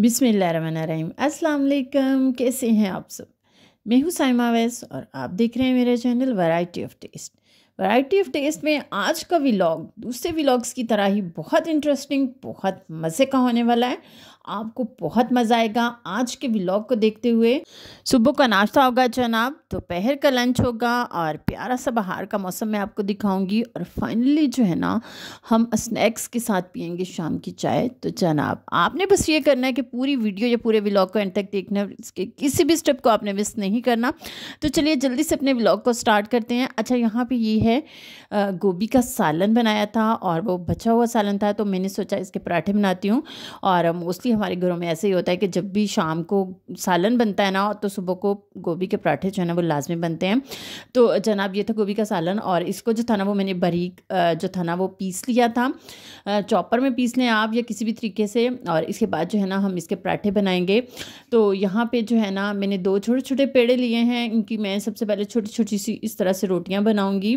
बिसमीम अस्सलाम कैसे हैं आप सब मैं हूँ साइमा वैस और आप देख रहे हैं मेरा channel variety of taste variety of taste में आज का व्लॉग दूसरे व्लॉग्स की तरह ही बहुत इंटरेस्टिंग बहुत मज़े का होने वाला है आपको बहुत मज़ा आएगा आज के व्लॉग को देखते हुए सुबह का नाश्ता होगा जनाब दोपहर तो का लंच होगा और प्यारा सा बाहर का मौसम मैं आपको दिखाऊंगी और फाइनली जो है ना हम स्नैक्स के साथ पियेंगे शाम की चाय तो जनाब आपने बस ये करना है कि पूरी वीडियो या पूरे व्लॉग को एंड तक देखना इसके किसी भी स्टेप को आपने मिस नहीं करना तो चलिए जल्दी से अपने ब्लॉग को स्टार्ट करते हैं अच्छा यहाँ पर ये है गोभी का सालन बनाया था और वो बचा हुआ सालन था तो मैंने सोचा इसके पराठे बनाती हूँ और मोस्टली हमारे घरों में ऐसे ही होता है कि जब भी शाम को सालन बनता है ना तो सुबह को गोभी के पराठे जो है ना वो लाजमी बनते हैं तो जनाब ये था गोभी का सालन और इसको जो था ना वो मैंने बारीक जो था ना वो पीस लिया था चॉपर में पीस लें आप या किसी भी तरीके से और इसके बाद जो है ना हम इसके पराठे बनाएंगे तो यहाँ पर जो है ना मैंने दो छोटे छोटे पेड़े लिए हैं इनकी मैं सबसे पहले छोटी छोटी सी इस तरह से रोटियाँ बनाऊँगी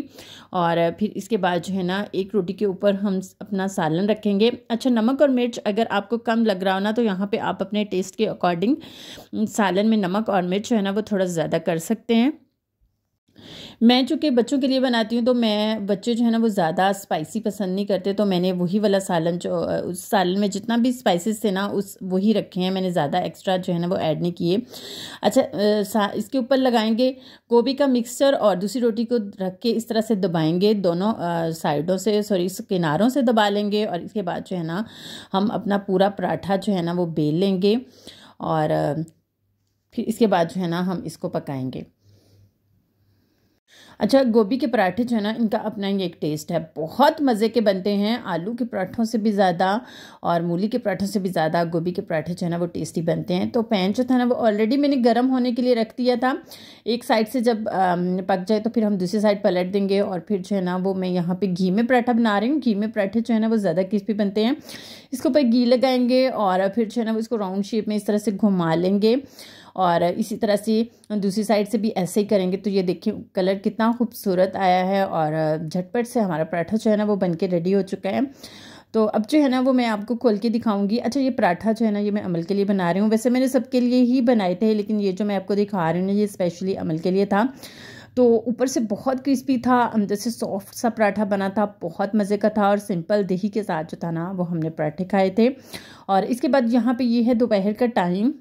और फिर इसके बाद जो है ना एक रोटी के ऊपर हम अपना सालन रखेंगे अच्छा नमक और मिर्च अगर आपको कम लग रहा हो ना खाना तो यहाँ पे आप अपने टेस्ट के अकॉर्डिंग सालन में नमक और मिर्च जो है ना वो थोड़ा ज़्यादा कर सकते हैं मैं चूँकि बच्चों के लिए बनाती हूँ तो मैं बच्चे जो है ना वो ज़्यादा स्पाइसी पसंद नहीं करते तो मैंने वही वाला सालन जो उस सालन में जितना भी स्पाइसेस थे ना उस वही रखे हैं मैंने ज़्यादा एक्स्ट्रा जो है ना वो ऐड नहीं किए अच्छा इसके ऊपर लगाएंगे गोभी का मिक्सचर और दूसरी रोटी को रख के इस तरह से दबाएंगे दोनों साइडों से सॉरी किनारों से दबा लेंगे और इसके बाद जो है ना हम अपना पूरा पराठा जो है ना वो बेल लेंगे और फिर इसके बाद जो है ना हम इसको पकाएंगे अच्छा गोभी के पराठे जो है ना इनका अपना ही एक टेस्ट है बहुत मज़े के बनते हैं आलू के पराठों से भी ज़्यादा और मूली के पराठों से भी ज़्यादा गोभी के पराठे जो है ना वो टेस्टी बनते हैं तो पैन जो था ना वो ऑलरेडी मैंने गर्म होने के लिए रख दिया था एक साइड से जब पक जाए तो फिर हम दूसरी साइड पलट देंगे और फिर जो है ना वो मैं यहाँ पर घी में पराठा बना रही हूँ घी में पराठे जो है ना वो ज़्यादा क्रिस्पी बनते हैं इसके ऊपर घी लगाएंगे और फिर जो है ना वो इसको राउंड शेप में इस तरह से घुमा लेंगे और इसी तरह से दूसरी साइड से भी ऐसे ही करेंगे तो ये देखिए कलर कितना खूबसूरत आया है और झटपट से हमारा पराठा जो है ना वो बन के रेडी हो चुका है तो अब जो है ना वो मैं आपको खोल के दिखाऊंगी अच्छा ये पराठा जो है ना ये मैं अमल के लिए बना रही हूँ वैसे मैंने सबके लिए ही बनाए थे लेकिन ये जो मैं आपको दिखा रही हूँ ये स्पेशली अमल के लिए था तो ऊपर से बहुत क्रिस्पी था अंदर से सॉफ्ट सा पराठा बना था बहुत मज़े का था और सिंपल दही के साथ जो था ना वो हमने पराठे खाए थे और इसके बाद यहाँ पे ये है दोपहर का टाइम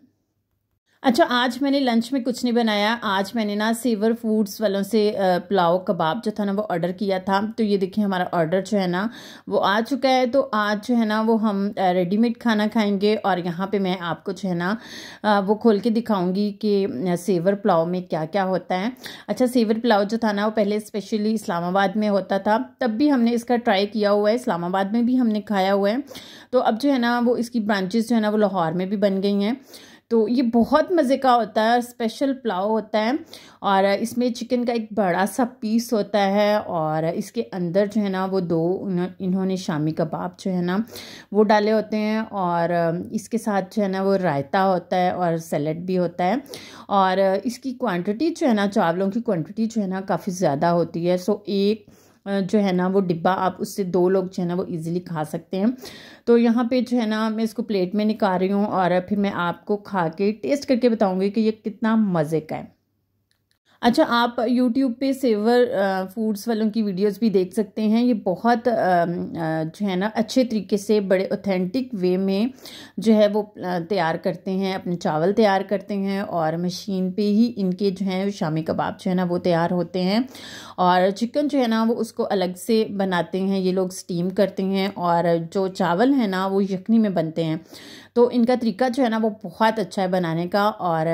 अच्छा आज मैंने लंच में कुछ नहीं बनाया आज मैंने ना सेवर फूड्स वालों से पुलाव कबाब जो था ना वो ऑर्डर किया था तो ये देखिए हमारा ऑर्डर जो है ना वो आ चुका है तो आज जो है ना वो हम रेडीमेड खाना खाएंगे और यहाँ पे मैं आपको जो है ना वो खोल के दिखाऊंगी कि सेवर पुलाव में क्या क्या होता है अच्छा सेवर पुलाव जो था ना वो पहले स्पेशली इस्लामाबाद में होता था तब भी हमने इसका ट्राई किया हुआ है इस्लामाबाद में भी हमने खाया हुआ है तो अब जो है ना वो इसकी ब्रांचेज़ जो है ना वो लाहौर में भी बन गई हैं तो ये बहुत मज़े का होता है स्पेशल पुलाव होता है और इसमें चिकन का एक बड़ा सा पीस होता है और इसके अंदर जो है ना वो दो इन्होंने शामी कबाब जो है ना वो डाले होते हैं और इसके साथ जो है ना वो रायता होता है और सैलड भी होता है और इसकी क्वांटिटी जो है ना चावलों की क्वांटिटी जो है ना काफ़ी ज़्यादा होती है सो एक जो है ना वो डिब्बा आप उससे दो लोग जो है ना वो ईज़िली खा सकते हैं तो यहाँ पे जो है ना मैं इसको प्लेट में निकाल रही हूँ और फिर मैं आपको खा के टेस्ट करके बताऊँगी कि ये कितना मज़े का है अच्छा आप यूट्यूब पे सेवर फूड्स वालों की वीडियोस भी देख सकते हैं ये बहुत जो है ना अच्छे तरीके से बड़े ऑथेंटिक वे में जो है वो तैयार करते हैं अपने चावल तैयार करते हैं और मशीन पे ही इनके जो है शामी कबाब जो है ना वो तैयार होते हैं और चिकन जो है ना वो उसको अलग से बनाते हैं ये लोग स्टीम करते हैं और जो चावल है ना वो यखनी में बनते हैं तो इनका तरीका जो है ना वो बहुत अच्छा है बनाने का और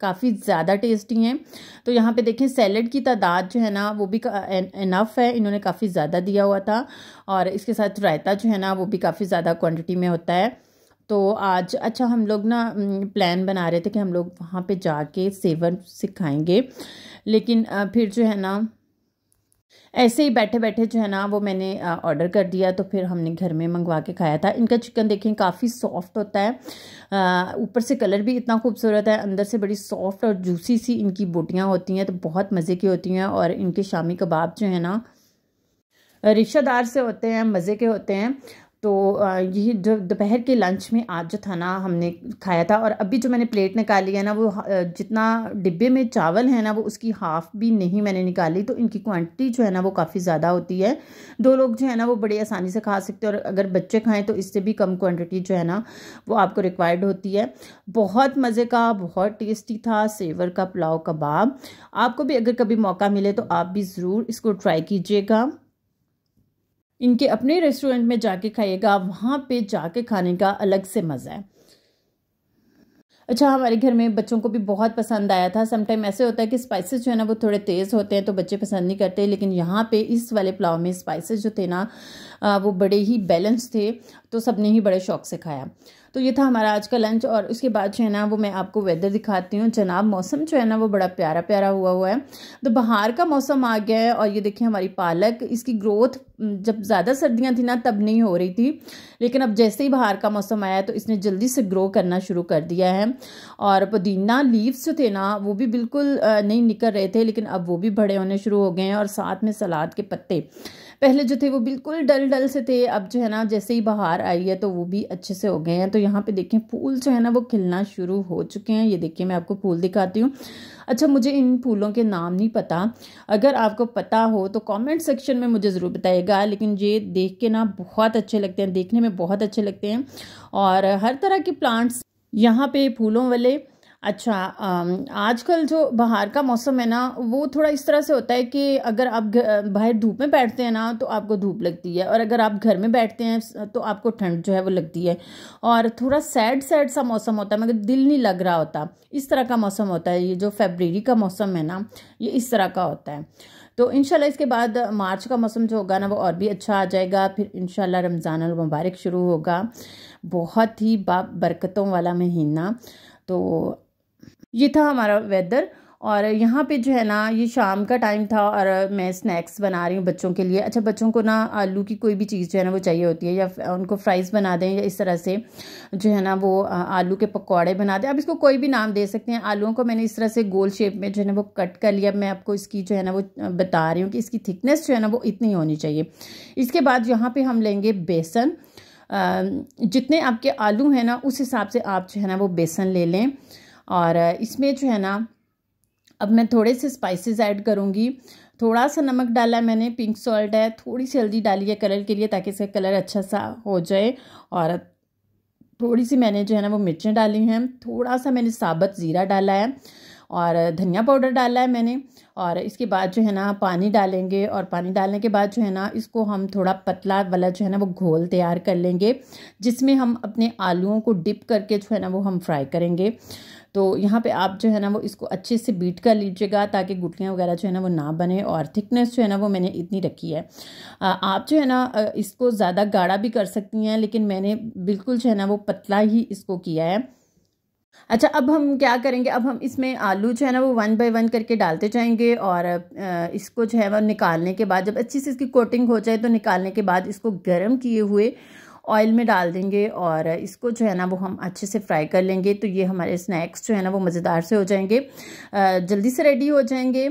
काफ़ी ज़्यादा टेस्टी हैं तो यहाँ पे देखें सैलड की तादाद जो है ना वो भी इनफ है इन्होंने काफ़ी ज़्यादा दिया हुआ था और इसके साथ रायता जो है ना वो भी काफ़ी ज़्यादा क्वान्टिटी में होता है तो आज अच्छा हम लोग ना प्लान बना रहे थे कि हम लोग वहाँ पर जाके सेवन सिखाएंगे लेकिन फिर जो है ना ऐसे ही बैठे बैठे जो है ना वो मैंने ऑर्डर कर दिया तो फिर हमने घर में मंगवा के खाया था इनका चिकन देखें काफ़ी सॉफ्ट होता है ऊपर से कलर भी इतना खूबसूरत है अंदर से बड़ी सॉफ्ट और जूसी सी इनकी बोटियाँ होती हैं तो बहुत मज़े की होती हैं और इनके शामी कबाब जो है ना रिश्तेदार से होते हैं मज़े के होते हैं तो यही जो दोपहर के लंच में आज जो था ना हमने खाया था और अभी जो मैंने प्लेट निकाली है ना वो जितना डिब्बे में चावल है ना वो उसकी हाफ़ भी नहीं मैंने निकाली तो इनकी क्वांटिटी जो है ना वो काफ़ी ज़्यादा होती है दो लोग जो है ना वो बड़ी आसानी से खा सकते हैं और अगर बच्चे खाएँ तो इससे भी कम क्वान्टिटी जो है ना वो आपको रिक्वायर्ड होती है बहुत मज़े का बहुत टेस्टी था सेवर का पुलाव कबाब आपको भी अगर कभी मौका मिले तो आप भी ज़रूर इसको ट्राई कीजिएगा इनके अपने रेस्टोरेंट में जाके खाइएगा वहाँ पे जाके खाने का अलग से मज़ा है अच्छा हमारे घर में बच्चों को भी बहुत पसंद आया था समटाइम ऐसे होता है कि स्पाइसेस जो है ना वो थोड़े तेज़ होते हैं तो बच्चे पसंद नहीं करते लेकिन यहाँ पे इस वाले पुलाव में स्पाइसेस जो थे ना वो बड़े ही बैलेंस थे तो सबने ही बड़े शौक से खाया तो ये था हमारा आज का लंच और उसके बाद जो है ना वो मैं आपको वेदर दिखाती हूँ जनाब मौसम जो है ना वो बड़ा प्यारा प्यारा हुआ हुआ है तो बाहर का मौसम आ गया है और ये देखिए हमारी पालक इसकी ग्रोथ जब ज़्यादा सर्दियाँ थी ना तब नहीं हो रही थी लेकिन अब जैसे ही बाहर का मौसम आया तो इसने जल्दी से ग्रो करना शुरू कर दिया है और पुदीना लीव्स जो थे ना वो भी बिल्कुल नहीं निकल रहे थे लेकिन अब वो भी बड़े होने शुरू हो गए हैं और साथ में सलाद के पत्ते पहले जो थे वो बिल्कुल डल डल से थे अब जो है ना जैसे ही बाहर आई है तो वो भी अच्छे से हो गए हैं तो यहाँ पे देखें फूल जो है ना वो खिलना शुरू हो चुके हैं ये देखिए मैं आपको फूल दिखाती हूँ अच्छा मुझे इन फूलों के नाम नहीं पता अगर आपको पता हो तो कमेंट सेक्शन में मुझे ज़रूर बताइएगा लेकिन ये देख के ना बहुत अच्छे लगते हैं देखने में बहुत अच्छे लगते हैं और हर तरह के प्लांट्स यहाँ पे फूलों वाले अच्छा आजकल जो बाहर का मौसम है ना वो थोड़ा इस तरह से होता है कि अगर आप बाहर धूप में बैठते हैं ना तो आपको धूप लगती है और अगर आप घर में बैठते हैं तो आपको ठंड जो है वो लगती है और थोड़ा सैड सैड सा मौसम होता है मगर दिल नहीं लग रहा होता इस तरह का मौसम होता है ये जो फेबररी का मौसम है ना ये इस तरह का होता है तो इनशाला इसके बाद मार्च का मौसम जो होगा ना वो और भी अच्छा आ जाएगा फिर इनशाला रमज़ान मुबारक शुरू होगा बहुत ही बरकतों वाला महीना तो ये था हमारा वेदर और यहाँ पे जो है ना ये शाम का टाइम था और मैं स्नैक्स बना रही हूँ बच्चों के लिए अच्छा बच्चों को ना आलू की कोई भी चीज़ जो है ना वो चाहिए होती है या उनको फ्राइज़ बना दें या इस तरह से जो है ना वो आलू के पकौड़े बना दें आप इसको कोई भी नाम दे सकते हैं आलूओं को मैंने इस तरह से गोल शेप में जो है ना वो कट कर लिया मैं आपको इसकी जो है ना वो बता रही हूँ कि इसकी थिकनेस जो है ना वो इतनी होनी चाहिए इसके बाद यहाँ पर हम लेंगे बेसन जितने आपके आलू हैं ना उस हिसाब से आप जो है ना वो बेसन ले लें और इसमें जो है ना अब मैं थोड़े से स्पाइसेस ऐड करूँगी थोड़ा सा नमक डाला है मैंने पिंक सॉल्ट है थोड़ी सी हल्दी डाली है कलर के लिए ताकि इसका कलर अच्छा सा हो जाए और थोड़ी सी मैंने जो है ना वो मिर्चें डाली हैं थोड़ा सा मैंने साबत ज़ीरा डाला है और धनिया पाउडर डाला है मैंने और इसके बाद जो है ना पानी डालेंगे और पानी डालने के बाद जो है ना इसको हम थोड़ा पतला वाला जो है ना वो घोल तैयार कर लेंगे जिसमें हम अपने आलूओं को डिप करके जो है ना वो हम फ्राई करेंगे तो यहाँ पे आप जो है ना वो इसको अच्छे से बीट कर लीजिएगा ताकि गुटलियाँ वगैरह जो है ना वो ना बने और थिकनेस जो है ना वो मैंने इतनी रखी है आप जो है ना इसको ज़्यादा गाढ़ा भी कर सकती हैं लेकिन मैंने बिल्कुल जो है ना वो पतला ही इसको किया है अच्छा अब हम क्या करेंगे अब हम इसमें आलू जो है ना वो वन बाय वन करके डालते जाएंगे और इसको जो है वो निकालने के बाद जब अच्छी से इसकी कोटिंग हो जाए तो निकालने के बाद इसको गर्म किए हुए ऑयल में डाल देंगे और इसको जो है ना वो हम अच्छे से फ्राई कर लेंगे तो ये हमारे स्नैक्स जो है ना वो मज़ेदार से हो जाएंगे जल्दी से रेडी हो जाएंगे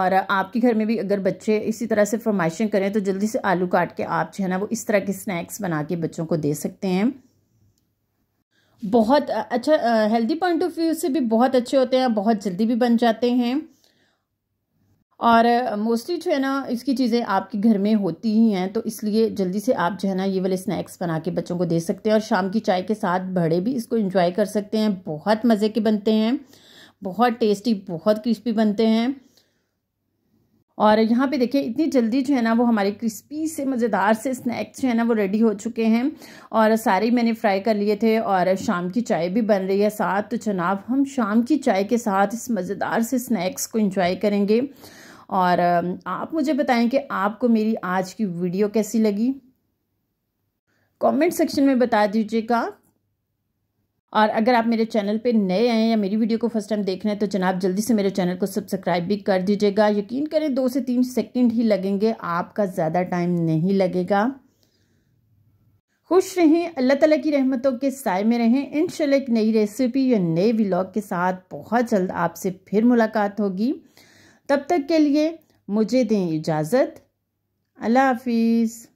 और आपके घर में भी अगर बच्चे इसी तरह से फरमाइशें करें तो जल्दी से आलू काट के आप जो है ना वो इस तरह के स्नैक्स बना के बच्चों को दे सकते हैं बहुत अच्छा हेल्दी पॉइंट ऑफ व्यू से भी बहुत अच्छे होते हैं बहुत जल्दी भी बन जाते हैं और मोस्टली जो है ना इसकी चीज़ें आपके घर में होती ही हैं तो इसलिए जल्दी से आप जो है ना ये वाले स्नैक्स बना के बच्चों को दे सकते हैं और शाम की चाय के साथ बड़े भी इसको इंजॉय कर सकते हैं बहुत मज़े के बनते हैं बहुत टेस्टी बहुत क्रिस्पी बनते हैं और यहाँ पे देखिए इतनी जल्दी जो है ना वो हमारे क्रिस्पी से मज़ेदार से स्नैक्स जो है ना वो रेडी हो चुके हैं और सारे मैंने फ्राई कर लिए थे और शाम की चाय भी बन रही है साथ तो जनाब हम शाम की चाय के साथ इस मज़ेदार से स्नैक्स को इंजॉय करेंगे और आप मुझे बताएं कि आपको मेरी आज की वीडियो कैसी लगी कमेंट सेक्शन में बता दीजिएगा और अगर आप मेरे चैनल पे नए आए या मेरी वीडियो को फर्स्ट टाइम देख रहे हैं तो जनाब जल्दी से मेरे चैनल को सब्सक्राइब भी कर दीजिएगा यकीन करें दो से तीन सेकंड ही लगेंगे आपका ज़्यादा टाइम नहीं लगेगा खुश रहें अल्लाह ताला की रहमतों के साय में रहें इन एक नई रेसिपी या नए व्लॉग के साथ बहुत जल्द आपसे फिर मुलाकात होगी तब तक के लिए मुझे दें इजाज़त अल्लाह हाफिज़